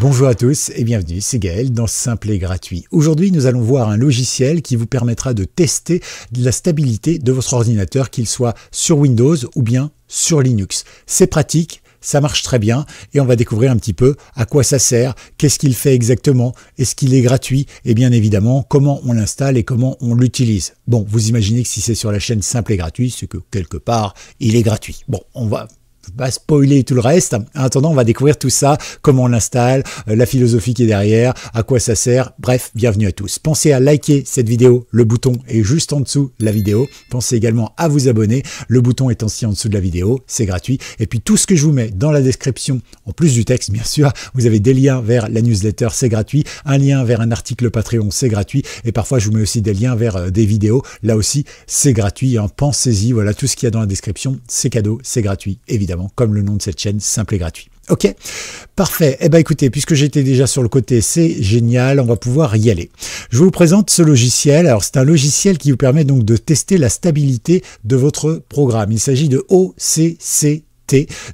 Bonjour à tous et bienvenue, c'est Gaël dans Simple et Gratuit. Aujourd'hui, nous allons voir un logiciel qui vous permettra de tester la stabilité de votre ordinateur, qu'il soit sur Windows ou bien sur Linux. C'est pratique, ça marche très bien et on va découvrir un petit peu à quoi ça sert, qu'est-ce qu'il fait exactement, est-ce qu'il est gratuit et bien évidemment comment on l'installe et comment on l'utilise. Bon, vous imaginez que si c'est sur la chaîne simple et gratuit, c'est que quelque part il est gratuit. Bon, on va Va spoiler tout le reste. En attendant, on va découvrir tout ça, comment on l'installe, euh, la philosophie qui est derrière, à quoi ça sert. Bref, bienvenue à tous. Pensez à liker cette vidéo, le bouton est juste en dessous de la vidéo. Pensez également à vous abonner, le bouton est aussi en dessous de la vidéo, c'est gratuit. Et puis tout ce que je vous mets dans la description, en plus du texte bien sûr, vous avez des liens vers la newsletter, c'est gratuit, un lien vers un article Patreon, c'est gratuit, et parfois je vous mets aussi des liens vers euh, des vidéos, là aussi c'est gratuit, hein. pensez-y, voilà tout ce qu'il y a dans la description, c'est cadeau, c'est gratuit évidemment comme le nom de cette chaîne, simple et gratuit. Ok, parfait. Eh bien écoutez, puisque j'étais déjà sur le côté c'est génial, on va pouvoir y aller. Je vous présente ce logiciel. Alors c'est un logiciel qui vous permet donc de tester la stabilité de votre programme. Il s'agit de OCC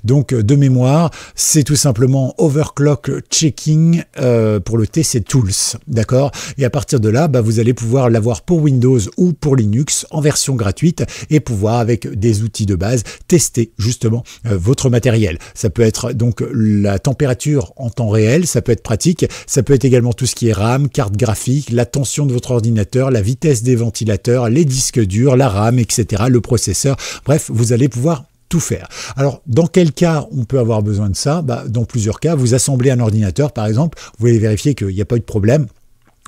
donc euh, de mémoire, c'est tout simplement overclock checking euh, pour le tc tools, d'accord Et à partir de là, bah, vous allez pouvoir l'avoir pour Windows ou pour Linux en version gratuite et pouvoir avec des outils de base tester justement euh, votre matériel. Ça peut être donc la température en temps réel, ça peut être pratique, ça peut être également tout ce qui est RAM, carte graphique, la tension de votre ordinateur, la vitesse des ventilateurs, les disques durs, la RAM, etc., le processeur. Bref, vous allez pouvoir tout faire. Alors, dans quel cas on peut avoir besoin de ça bah, Dans plusieurs cas. Vous assemblez un ordinateur, par exemple, vous allez vérifier qu'il n'y a pas eu de problème.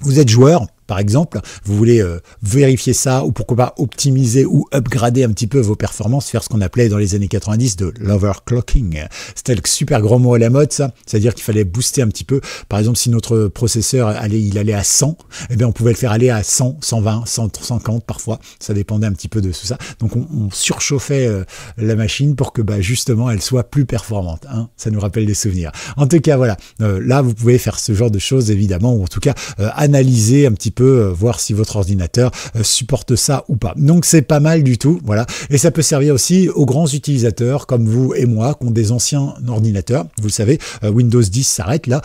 Vous êtes joueur, par exemple, vous voulez euh, vérifier ça ou pourquoi pas optimiser ou upgrader un petit peu vos performances, faire ce qu'on appelait dans les années 90 de l'overclocking. C'était le super gros mot à la mode, ça. C'est-à-dire qu'il fallait booster un petit peu. Par exemple, si notre processeur allait, il allait à 100, eh bien, on pouvait le faire aller à 100, 120, 150 parfois. Ça dépendait un petit peu de tout ça. Donc, on, surchauffait euh, la machine pour que, bah, justement, elle soit plus performante. Hein. Ça nous rappelle des souvenirs. En tout cas, voilà. Euh, là, vous pouvez faire ce genre de choses, évidemment, ou en tout cas, analyser un petit peu euh, voir si votre ordinateur euh, supporte ça ou pas. Donc c'est pas mal du tout, voilà. Et ça peut servir aussi aux grands utilisateurs comme vous et moi qui ont des anciens ordinateurs. Vous le savez, euh, Windows 10 s'arrête là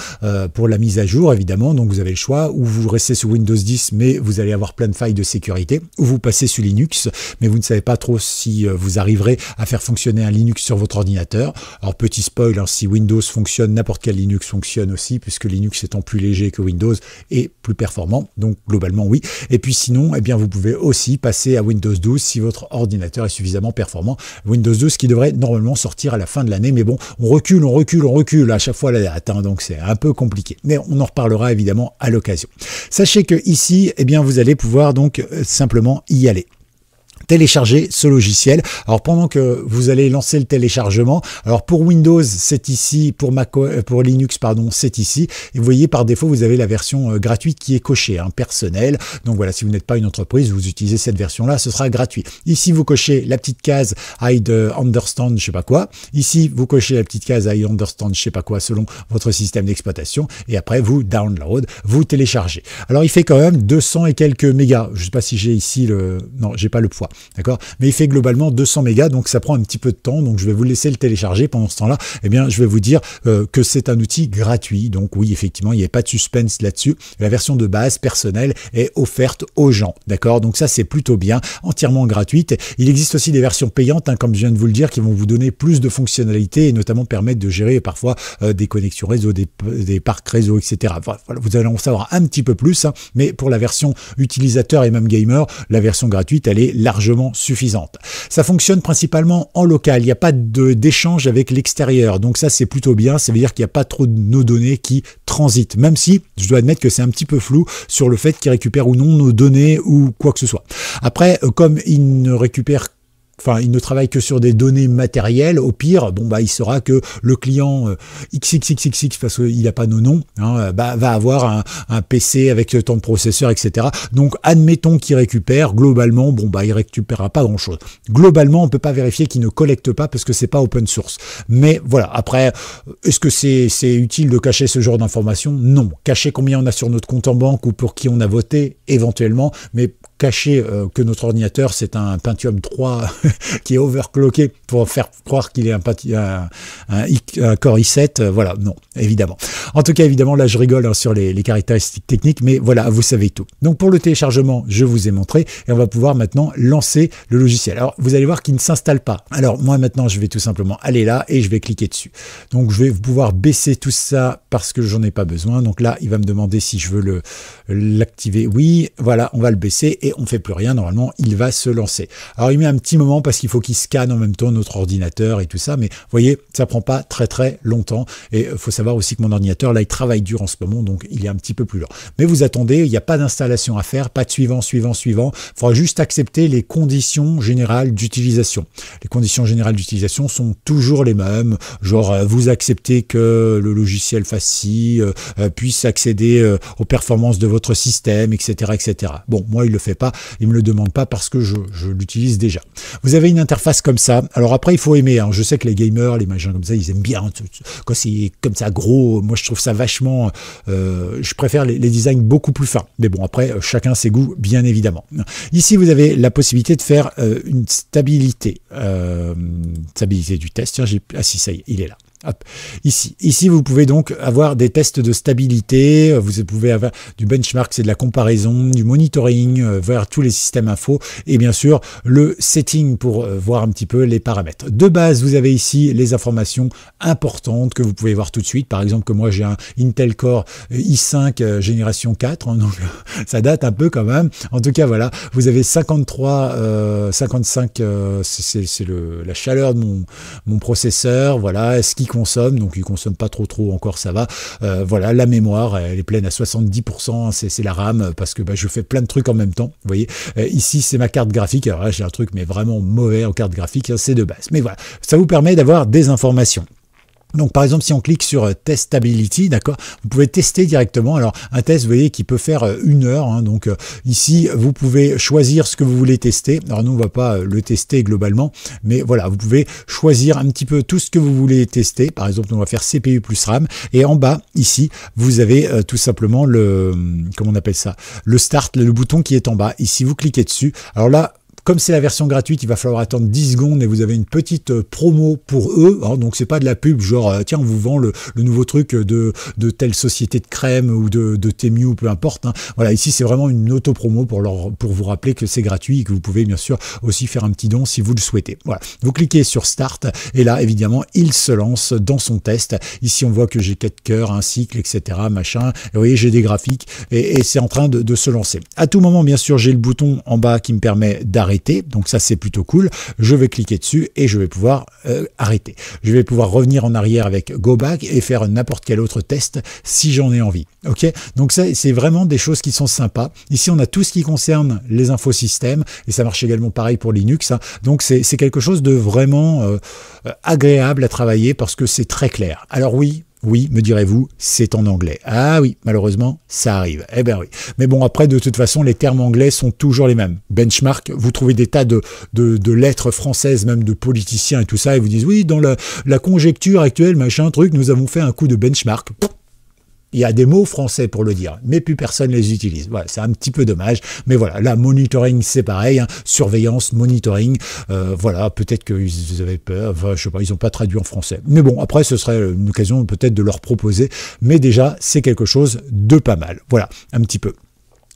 pour la mise à jour évidemment, donc vous avez le choix ou vous restez sous Windows 10 mais vous allez avoir plein de failles de sécurité, ou vous passez sur Linux mais vous ne savez pas trop si vous arriverez à faire fonctionner un Linux sur votre ordinateur. Alors petit spoil, hein, si Windows fonctionne, n'importe quel Linux fonctionne aussi puisque Linux étant plus léger que Windows et plus performant. Donc globalement oui. Et puis sinon, eh bien, vous pouvez aussi passer à Windows 12 si votre ordinateur est suffisamment performant. Windows 12 qui devrait normalement sortir à la fin de l'année, mais bon, on recule, on recule, on recule à chaque fois la date, hein, donc c'est un peu compliqué. Mais on en reparlera évidemment à l'occasion. Sachez que ici, eh bien, vous allez pouvoir donc euh, simplement y aller télécharger ce logiciel. Alors pendant que vous allez lancer le téléchargement, alors pour Windows c'est ici, pour, Mac, euh, pour Linux pardon c'est ici, et vous voyez par défaut vous avez la version euh, gratuite qui est cochée, hein, personnelle, donc voilà si vous n'êtes pas une entreprise vous utilisez cette version là, ce sera gratuit. Ici vous cochez la petite case I euh, understand je sais pas quoi, ici vous cochez la petite case I understand je sais pas quoi selon votre système d'exploitation, et après vous download, vous téléchargez. Alors il fait quand même 200 et quelques mégas, je sais pas si j'ai ici le... non j'ai pas le poids, D'accord Mais il fait globalement 200 mégas, donc ça prend un petit peu de temps. Donc je vais vous laisser le télécharger pendant ce temps-là. Eh bien, je vais vous dire euh, que c'est un outil gratuit. Donc oui, effectivement, il n'y a pas de suspense là-dessus. La version de base personnelle est offerte aux gens. D'accord Donc ça, c'est plutôt bien, entièrement gratuite. Il existe aussi des versions payantes, hein, comme je viens de vous le dire, qui vont vous donner plus de fonctionnalités et notamment permettre de gérer parfois euh, des connexions réseau, des, parcs réseau, etc. vous allez en savoir un petit peu plus, hein. mais pour la version utilisateur et même gamer, la version gratuite, elle est largement suffisante. Ça fonctionne principalement en local, il n'y a pas d'échange avec l'extérieur, donc ça c'est plutôt bien, ça veut dire qu'il n'y a pas trop de nos données qui transitent, même si je dois admettre que c'est un petit peu flou sur le fait qu'il récupère ou non nos données ou quoi que ce soit. Après, euh, comme il ne récupère Enfin, il ne travaille que sur des données matérielles. Au pire, bon bah, il saura que le client XXXXX, euh, parce qu'il n'a pas nos noms, hein, bah, va avoir un, PC avec tant de processeurs, etc. Donc, admettons qu'il récupère. Globalement, bon bah, il récupérera pas grand-chose. Globalement, on peut pas vérifier qu'il ne collecte pas parce que c'est pas open source. Mais voilà. Après, est-ce que c'est utile de cacher ce genre d'informations Non. Cacher combien on a sur notre compte en banque ou pour qui on a voté, éventuellement, mais cacher euh, que notre ordinateur, c'est un Pentium 3 qui est overclocké pour faire croire qu'il est un, un, un, Core i7. Euh, voilà, non, évidemment. En tout cas, évidemment, là, je rigole hein, sur les, caractéristiques techniques, mais voilà, vous savez tout. Donc, pour le téléchargement, je vous ai montré et on va pouvoir maintenant lancer le logiciel. Alors, vous allez voir qu'il ne s'installe pas. Alors, moi, maintenant, je vais tout simplement aller là et je vais cliquer dessus. Donc, je vais pouvoir baisser tout ça parce que j'en ai pas besoin. Donc là, il va me demander si je veux l'activer. Oui, voilà, on va le baisser et on fait plus rien, normalement, il va se lancer. Alors il met un petit moment parce qu'il faut qu'il scanne en même temps notre ordinateur et tout ça, mais vous voyez, ça prend pas très très longtemps, et euh, faut savoir aussi que mon ordinateur, là, il travaille dur en ce moment, donc il est un petit peu plus lent. Mais vous attendez, il n'y a pas d'installation à faire, pas de suivant, suivant, suivant, il faudra juste accepter les conditions générales d'utilisation. Les conditions générales d'utilisation sont toujours les mêmes, genre euh, vous acceptez que le logiciel FACI euh, puisse accéder aux performances de votre système, etc., etc. Bon, moi, il le fait pas, il me le demande pas parce que je, l'utilise déjà. Vous avez une interface comme ça. Alors après, il faut aimer. Hein. Je sais que les gamers, les machins comme ça, ils aiment bien hein, quand c'est comme ça gros. Moi, je trouve ça vachement. Euh, je préfère les, designs beaucoup plus fins. Mais bon, après, euh, chacun ses goûts, bien évidemment. Ici, vous avez la possibilité de faire euh, une stabilité, stabilité du test. Tiens, ah si ça y est, il est là. Ici. Ici, vous pouvez donc avoir des tests de stabilité, vous pouvez avoir du benchmark, c'est de la comparaison, du monitoring euh, vers tous les systèmes info et bien sûr le setting pour euh, voir un petit peu les paramètres. De base, vous avez ici les informations importantes que vous pouvez voir tout de suite. Par exemple, que moi j'ai un Intel Core euh, i5 génération 4, hein, donc ça date un peu quand même. En tout cas, voilà, vous avez 53, 55, c'est la chaleur de mon, mon processeur, voilà, ce qui consomme donc il consomme pas trop trop encore, ça va. Euh, voilà, la mémoire, elle est pleine à 70%, c'est la RAM, parce que bah, je fais plein de trucs en même temps, vous voyez. Euh, ici, c'est ma carte graphique, alors là j'ai un truc mais vraiment mauvais en carte graphique, hein, c'est de base. Mais voilà, ça vous permet d'avoir des informations. Donc par exemple, si on clique sur euh, Testability, d'accord, vous pouvez tester directement. Alors un test, vous voyez, qui peut faire euh, une heure. Hein. donc euh, ici, vous pouvez choisir ce que vous voulez tester. Alors nous, on va pas le tester globalement, mais voilà, vous pouvez choisir un petit peu tout ce que vous voulez tester. Par exemple, on va faire CPU plus RAM. Et en bas, ici, vous avez tout simplement le, hum, comment on appelle ça, le start, le bouton qui est en bas. Ici, vous cliquez dessus. Alors là, comme c'est la version gratuite, il va falloir attendre 10 secondes et vous avez une petite euh, promo pour eux. Hein. donc c'est pas de la pub, genre euh, tiens on vous vend le, nouveau truc euh, de, telle société de crème ou de, de peu importe. Hein. Voilà, ici c'est vraiment une auto-promo pour, leur, pour vous rappeler que c'est gratuit et que vous pouvez bien sûr aussi faire un petit don si vous le souhaitez. Voilà, vous cliquez sur Start et là évidemment il se lance dans son test. Ici on voit que j'ai quatre cœurs, un cycle, etc. Machin. vous voyez j'ai des graphiques et, c'est en train de, de se lancer. À tout moment bien sûr j'ai le bouton en bas qui me permet d'arrêter donc ça, c'est plutôt cool. Je vais cliquer dessus et je vais pouvoir euh, arrêter. Je vais pouvoir revenir en arrière avec Go Back et faire n'importe quel autre test si j'en ai envie. Ok Donc ça, c'est vraiment des choses qui sont sympas. Ici, on a tout ce qui concerne les infosystèmes et ça marche également pareil pour Linux. Hein. Donc c'est quelque chose de vraiment euh, agréable à travailler parce que c'est très clair. Alors oui, oui, me direz-vous, c'est en anglais. Ah oui, malheureusement, ça arrive. Eh ben oui. Mais bon, après, de toute façon, les termes anglais sont toujours les mêmes. Benchmark, vous trouvez des tas de, de, lettres françaises, même de politiciens et tout ça, et vous disent, oui, dans la, la conjecture actuelle, machin, truc, nous avons fait un coup de benchmark. Il y a des mots français pour le dire, mais plus personne les utilise. Voilà, c'est un petit peu dommage, mais voilà, là, monitoring, c'est pareil, hein. surveillance, monitoring, euh, voilà, peut-être qu'ils avaient peur, je sais pas, ils n'ont pas traduit en français. Mais bon, après, ce serait une occasion peut-être de leur proposer, mais déjà, c'est quelque chose de pas mal. Voilà, un petit peu.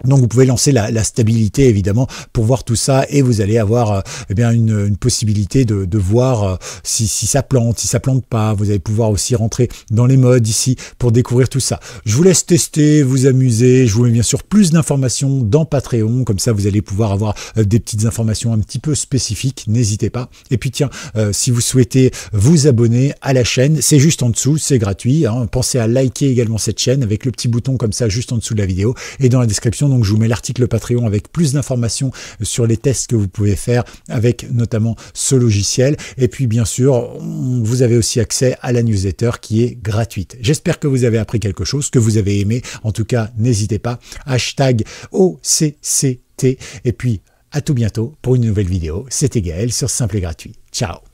Donc vous pouvez lancer la, stabilité évidemment pour voir tout ça et vous allez avoir euh, eh bien une, possibilité de, voir euh, si, ça plante, si ça plante pas. Vous allez pouvoir aussi rentrer dans les modes ici pour découvrir tout ça. Je vous laisse tester, vous amuser. Je vous mets bien sûr plus d'informations dans Patreon, comme ça vous allez pouvoir avoir euh, des petites informations un petit peu spécifiques. N'hésitez pas. Et puis tiens, si vous souhaitez vous abonner à la chaîne, c'est juste en dessous, c'est gratuit. Hein. Pensez à liker également cette chaîne avec le petit bouton comme ça juste en dessous de la vidéo et dans la description donc je vous mets l'article Patreon avec plus d'informations euh, sur les tests que vous pouvez faire avec notamment ce logiciel. Et puis bien sûr, vous avez aussi accès à la newsletter qui est gratuite. J'espère que vous avez appris quelque chose, que vous avez aimé. En tout cas, n'hésitez pas. Hashtag OCCT. Et puis à tout bientôt pour une nouvelle vidéo. C'était Gaël sur Simple et Gratuit. Ciao